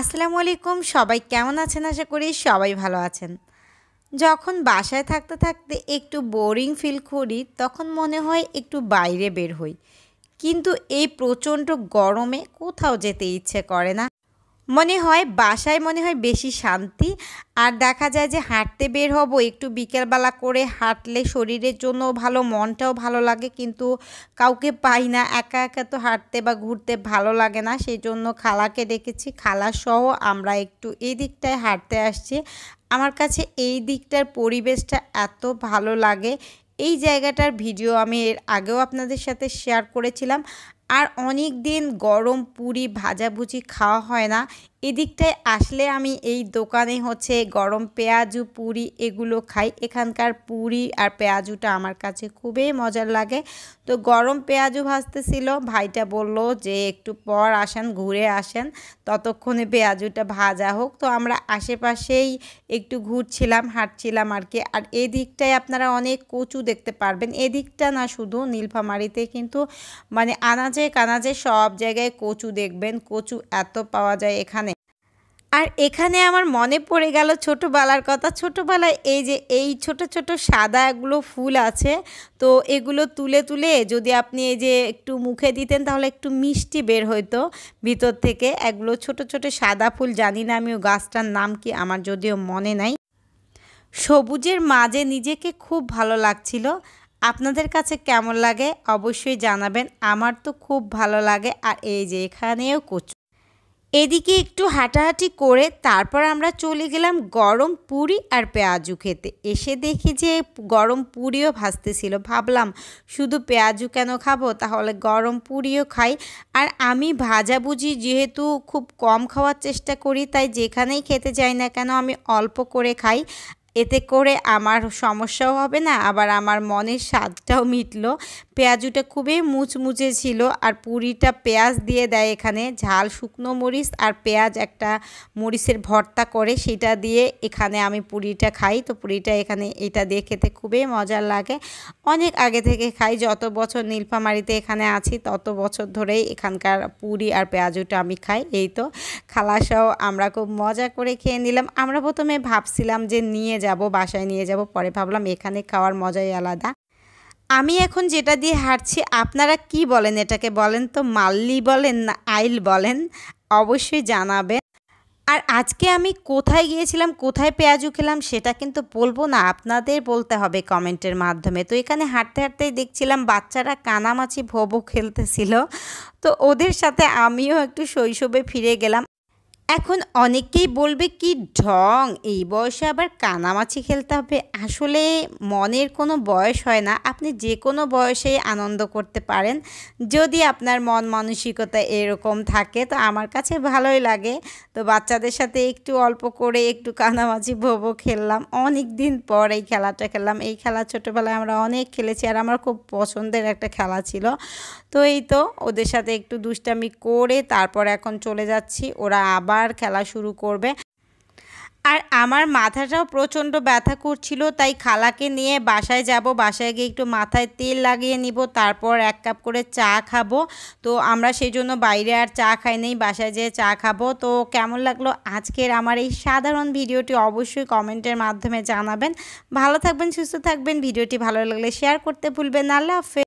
আসসালামু আলাইকুম সবাই কেমন আছেন আশা করি সবাই ভালো আছেন যখন বাসায় থাকতে থাকতে একটু বোরিং ফিল করি তখন মনে হয় একটু বাইরে বের হই কিন্তু এই প্রচণ্ড গরমে কোথাও যেতে ইচ্ছে করে না মনে হয় বাসায় মনে হয় বেশি শান্তি আর দেখা যায় যে হাঁটতে বের হব একটু বিকেলবেলা করে হাঁটলে শরীরের জন্য ভালো মনটাও ভালো লাগে কিন্তু কাউকে পাই না একা একা তো হাঁটতে বা ঘুরতে ভালো লাগে না সেই জন্য খালাকে ডেকেছি খালাসহ আমরা একটু এই দিকটায় হাঁটতে আসছি আমার কাছে এই দিকটার পরিবেশটা এত ভালো লাগে এই জায়গাটার ভিডিও আমি এর আগেও আপনাদের সাথে শেয়ার করেছিলাম আর অনেক দিন গরম পুরি ভাজাভুজি খাওয়া হয় না এদিকটায় আসলে আমি এই দোকানে হচ্ছে গরম পেঁয়াজু পুরি এগুলো খাই এখানকার পুরি আর পেঁয়াজুটা আমার কাছে খুবই মজার লাগে তো গরম পেঁয়াজু ভাজতেছিল ভাইটা বলল যে একটু পর আসেন ঘুরে আসেন ততক্ষণে পেঁয়াজুটা ভাজা হোক তো আমরা আশেপাশেই একটু ঘুরছিলাম হাঁটছিলাম আর কি আর এদিকটায় আপনারা অনেক কচু দেখতে পারবেন এদিকটা না শুধু নীলফামারিতে কিন্তু মানে আনাজে কানাজে সব জায়গায় কচু দেখবেন কচু এত পাওয়া যায় এখানে আর এখানে আমার মনে পড়ে গেল ছোটোবেলার কথা ছোটোবেলায় এই যে এই ছোট ছোট সাদা এগুলো ফুল আছে তো এগুলো তুলে তুলে যদি আপনি এই যে একটু মুখে দিতেন তাহলে একটু মিষ্টি বের হইতো ভিতর থেকে এগুলো ছোট ছোট সাদা ফুল জানি না আমি গাছটার নাম কি আমার যদিও মনে নাই সবুজের মাঝে নিজেকে খুব ভালো লাগছিল আপনাদের কাছে কেমন লাগে অবশ্যই জানাবেন আমার তো খুব ভালো লাগে আর এই যে এখানেও কচু এদিকে একটু হাঁটাহাঁটি করে তারপর আমরা চলে গেলাম গরম পুরি আর পেঁয়াজু খেতে এসে দেখি যে গরম পুরিও ভাজতেছিল ভাবলাম শুধু পেঁয়াজু কেন খাবো তাহলে গরম পুরিও খাই আর আমি ভাজাভুজি যেহেতু খুব কম খাওয়ার চেষ্টা করি তাই যেখানেই খেতে যাই না কেন আমি অল্প করে খাই এতে করে আমার সমস্যাও হবে না আবার আমার মনের স্বাদটাও মিটলো পেঁয়াজুটা খুবই মুচমুচে ছিল আর পুরিটা পেঁয়াজ দিয়ে দেয় এখানে ঝাল শুকনো মরিচ আর পেঁয়াজ একটা মরিচের ভর্তা করে সেটা দিয়ে এখানে আমি পুরিটা খাই তো পুরিটা এখানে এটা দিয়ে খেতে খুবই মজার লাগে অনেক আগে থেকে খাই যত বছর নীলফামারিতে এখানে আছি তত বছর ধরেই এখানকার পুরি আর পেঁয়াজুটা আমি খাই এই তো খালাসাও আমরা খুব মজা করে খেয়ে নিলাম আমরা প্রথমে ভাবছিলাম যে নিয়ে যাব বাসায় নিয়ে যাব পরে ভাবলাম এখানে খাওয়ার মজাই আলাদা আমি এখন যেটা দিয়ে হাঁটছি আপনারা কি বলেন এটাকে বলেন তো মাল্লি বলেন না আইল বলেন অবশ্যই জানাবেন আর আজকে আমি কোথায় গিয়েছিলাম কোথায় পেঁয়াজু খেলাম সেটা কিন্তু বলবো না আপনাদের বলতে হবে কমেন্টের মাধ্যমে তো এখানে হাঁটতে হাঁটতেই দেখছিলাম বাচ্চারা কানামাছি ভবো খেলতেছিল তো ওদের সাথে আমিও একটু শৈশবে ফিরে গেলাম এখন অনেকেই বলবে কি ঢং এই বয়সে আবার কানামাছি খেলতে হবে আসলে মনের কোনো বয়স হয় না আপনি যে কোনো বয়সে আনন্দ করতে পারেন যদি আপনার মন মানসিকতা এরকম থাকে তো আমার কাছে ভালোই লাগে তো বাচ্চাদের সাথে একটু অল্প করে একটু কানামাছি ভোবো খেললাম অনেক দিন পর এই খেলাটা খেললাম এই খেলা ছোটোবেলায় আমরা অনেক খেলেছি আর আমার খুব পছন্দের একটা খেলা ছিল তো এই তো ওদের সাথে একটু দুষ্টামি করে তারপর এখন চলে যাচ্ছি ওরা আবার আবার খেলা শুরু করবে আর আমার মাথাটাও প্রচণ্ড ব্যথা করছিল তাই খালাকে নিয়ে বাসায় যাব বাসায় গিয়ে একটু মাথায় তেল লাগিয়ে নিব তারপর এক কাপ করে চা খাবো তো আমরা সেই জন্য বাইরে আর চা খাই নেই বাসায় যেয়ে চা খাবো তো কেমন লাগলো আজকের আমার এই সাধারণ ভিডিওটি অবশ্যই কমেন্টের মাধ্যমে জানাবেন ভালো থাকবেন সুস্থ থাকবেন ভিডিওটি ভালো লাগলে শেয়ার করতে ভুলবেন আল্লাহ হাফেজ